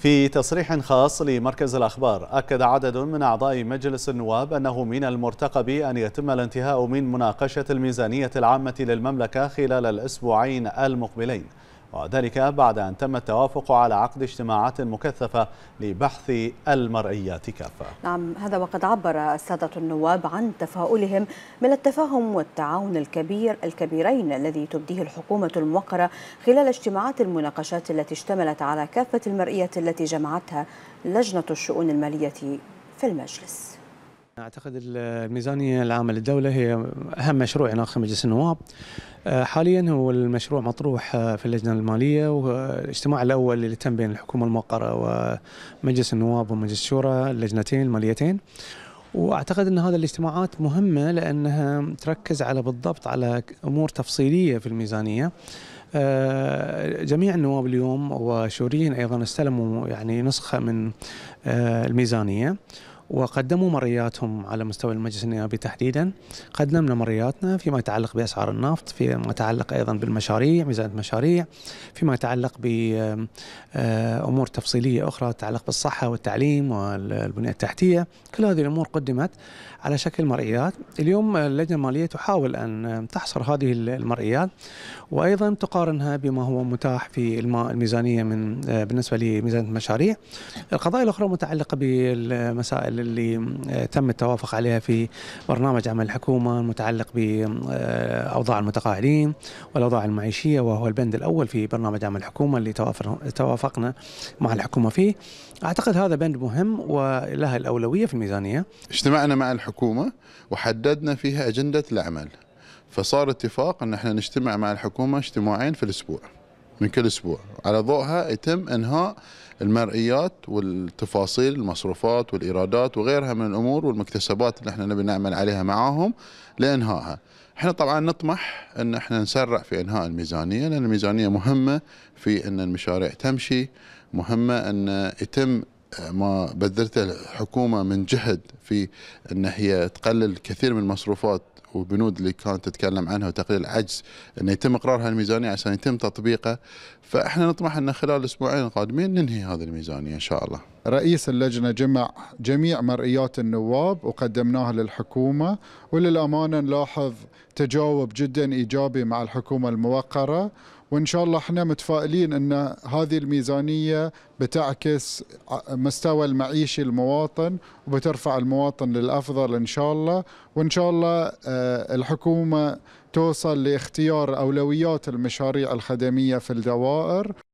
في تصريح خاص لمركز الأخبار أكد عدد من أعضاء مجلس النواب أنه من المرتقب أن يتم الانتهاء من مناقشة الميزانية العامة للمملكة خلال الأسبوعين المقبلين وذلك بعد أن تم التوافق على عقد اجتماعات مكثفة لبحث المرئيات كافة نعم هذا وقد عبر السادة النواب عن تفاؤلهم من التفاهم والتعاون الكبير الكبيرين الذي تبديه الحكومة الموقرة خلال اجتماعات المناقشات التي اشتملت على كافة المرئيات التي جمعتها لجنة الشؤون المالية في المجلس اعتقد الميزانيه العامه للدوله هي اهم مشروع يناقشه مجلس النواب آه، حاليا هو المشروع مطروح آه، في اللجنه الماليه والاجتماع الاول اللي تم بين الحكومه الموقره ومجلس النواب ومجلس الشورى اللجنتين الماليتين واعتقد ان هذه الاجتماعات مهمه لانها تركز على بالضبط على امور تفصيليه في الميزانيه آه، جميع النواب اليوم وشوريين ايضا استلموا يعني نسخه من الميزانيه وقدموا مرياتهم على مستوى المجلس النيابي تحديدا قدمنا مرياتنا فيما يتعلق بأسعار النفط فيما يتعلق أيضا بالمشاريع ميزان مشاريع فيما يتعلق بأمور آه، تفصيلية أخرى تتعلق بالصحة والتعليم والبنية التحتية كل هذه الأمور قدمت على شكل مرئيات اليوم اللجنة المالية تحاول أن تحصر هذه المرئيات وأيضا تقارنها بما هو متاح في الميزانية من آه، بالنسبة لميزانيه المشاريع القضايا الأخرى متعلقة بالمسائل اللي آه، تم التوافق عليها في برنامج عمل الحكومة المتعلق بأوضاع آه، المتقاعدين والأوضاع المعيشية وهو البند الأول في برنامج عمل الحكومة اللي توافقنا مع الحكومة فيه أعتقد هذا بند مهم ولها الأولوية في الميزانية اجتمعنا مع الحكومة وحددنا فيها أجندة الأعمال فصار اتفاق أن احنا نجتمع مع الحكومة اجتماعين في الأسبوع من كل اسبوع على ضوءها يتم انهاء المرئيات والتفاصيل المصروفات والايرادات وغيرها من الامور والمكتسبات اللي احنا نبي نعمل عليها معاهم لانهائها. احنا طبعا نطمح ان احنا نسرع في انهاء الميزانيه لان الميزانيه مهمه في ان المشاريع تمشي، مهمه ان يتم ما بذلت الحكومه من جهد في ان هي تقلل كثير من المصروفات وبنود اللي كانت تتكلم عنها وتقليل العجز أن يتم إقرار هالميزانية عشان يتم تطبيقه فإحنا نطمح أن خلال الاسبوعين القادمين ننهي هذه الميزانية إن شاء الله رئيس اللجنة جمع جميع مرئيات النواب وقدمناها للحكومة وللأمانة نلاحظ تجاوب جدا إيجابي مع الحكومة الموقرة وإن شاء الله احنا متفائلين أن هذه الميزانية بتعكس مستوى المعيشي المواطن وبترفع المواطن للأفضل إن شاء الله وإن شاء الله آه، الحكومة توصل لاختيار أولويات المشاريع الخدمية في الدوائر